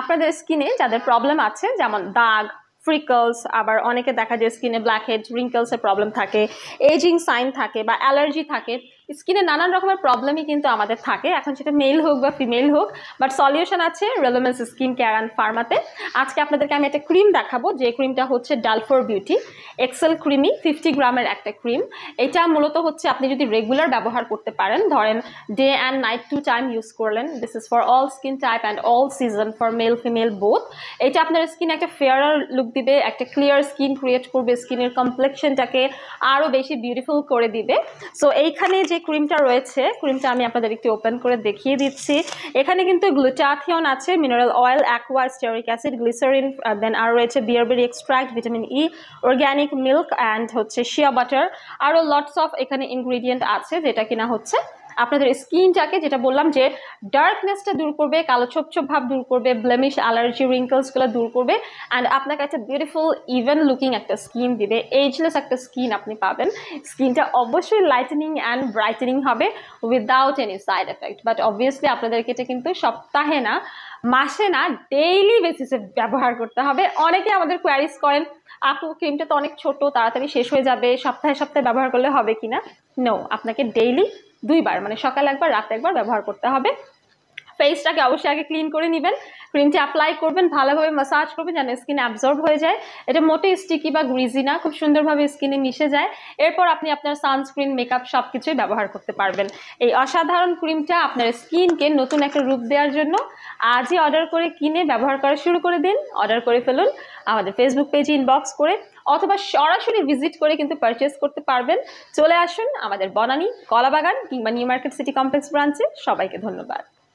আপনাদের স্কিনে যাদের প্রবলেম আছে যেমন দাগ ফ্রিকলস আবার অনেকে দেখা যায় স্কিনে ব্ল্যাক হেড রিঙ্কলসের প্রবলেম থাকে এজিং সাইন থাকে বা অ্যালার্জি থাকে স্কিনে নানান রকমের প্রবলেমই কিন্তু আমাদের থাকে এখন সেটা মেল হোক বা ফিমেল হোক বাট সলিউশন আছে রেলোমেন্স স্কিন কেয়ার অ্যান্ড ফার্মাতে আজকে আপনাদেরকে আমি একটা ক্রিম দেখাবো যে ক্রিমটা হচ্ছে ডালফোর বিউটি এক্সেল ক্রিমি ফিফটি গ্রামের একটা ক্রিম এটা মূলত হচ্ছে আপনি যদি রেগুলার ব্যবহার করতে পারেন ধরেন day and night two time use করলেন this is for all skin type and all season for male female both এটা আপনার স্কিনে একটা ফেয়ারার লুক দিবে একটা ক্লিয়ার স্কিন ক্রিয়েট করবে স্কিনের কমপ্লেকশনটাকে আরও বেশি বিউটিফুল করে দিবে সো এইখানে যে ক্রিমটা রয়েছে ক্রিমটা আমি আপনাদের একটু ওপেন করে দেখিয়ে দিচ্ছি এখানে কিন্তু গ্লুটাথিয়ন আছে mineral oil aqua stearic acid glycerin then আর রয়েছে bearberry extract vitamin E organic milk and হচ্ছে শিয়া বাটার আরও লটস অফ এখানে ইনগ্রিডিয়েন্ট আছে যেটা কিনা হচ্ছে আপনাদের স্কিনটাকে যেটা বললাম যে ডার্কনেসটা দূর করবে কালো ছোপ ছোপ ভাব দূর করবে ব্লেমিশ অ্যালার্জি রিঙ্কলসগুলো দূর করবে অ্যান্ড আপনাকে একটা বিউটিফুল ইভেন লুকিং একটা স্কিন দিবে এজলেস একটা স্কিন আপনি পাবেন স্কিনটা অবশ্যই লাইটেনিং অ্যান্ড ব্রাইটেনিং হবে without any side effect but obviously আপনাদেরকে এটা কিন্তু সপ্তাহে না মাসে না ডেইলি বেসিসে ব্যবহার করতে হবে অনেকে আমাদের কোয়ারিজ করেন আপু ক্রিমটা তো অনেক ছোট তাড়াতাড়ি শেষ হয়ে যাবে সপ্তাহে সপ্তাহে ব্যবহার করলে হবে কিনা নো আপনাকে ডেইলি দুইবার মানে সকাল একবার রাত একবার ব্যবহার করতে হবে ফেসটাকে অবশ্যই আগে ক্লিন করে নেবেন ক্রিমটি অ্যাপ্লাই করবেন ভালোভাবে মাসাজ করবেন যেন স্কিনে অ্যাবজর্ব হয়ে যায় এটা মোটে স্টিকি বা গ্রিজি না খুব সুন্দরভাবে স্কিনে মিশে যায় এরপর আপনি আপনার সানস্ক্রিন মেকআপ সব কিছুই ব্যবহার করতে পারবেন এই অসাধারণ ক্রিমটা আপনার স্কিনকে নতুন একটা রূপ দেওয়ার জন্য আজই অর্ডার করে কিনে ব্যবহার করা শুরু করে দিন অর্ডার করে ফেলুন আমাদের ফেসবুক পেজে ইনবক্স করে অথবা সরাসরি ভিজিট করে কিন্তু পারচেস করতে পারবেন চলে আসুন আমাদের বনানি কলাবাগান কিংবা নিউ মার্কেট সিটি কমপ্লেক্স ব্রাঞ্চে সবাইকে ধন্যবাদ